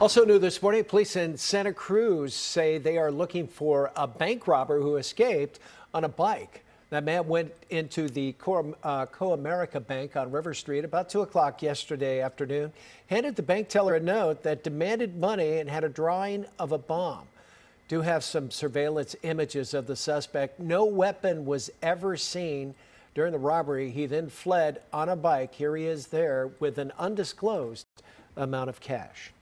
Also new this morning, police in Santa Cruz say they are looking for a bank robber who escaped on a bike. That man went into the uh, Co-America uh, Bank on River Street about 2 o'clock yesterday afternoon, handed the bank teller a note that demanded money and had a drawing of a bomb. Do have some surveillance images of the suspect. No weapon was ever seen during the robbery. He then fled on a bike. Here he is there with an undisclosed amount of cash.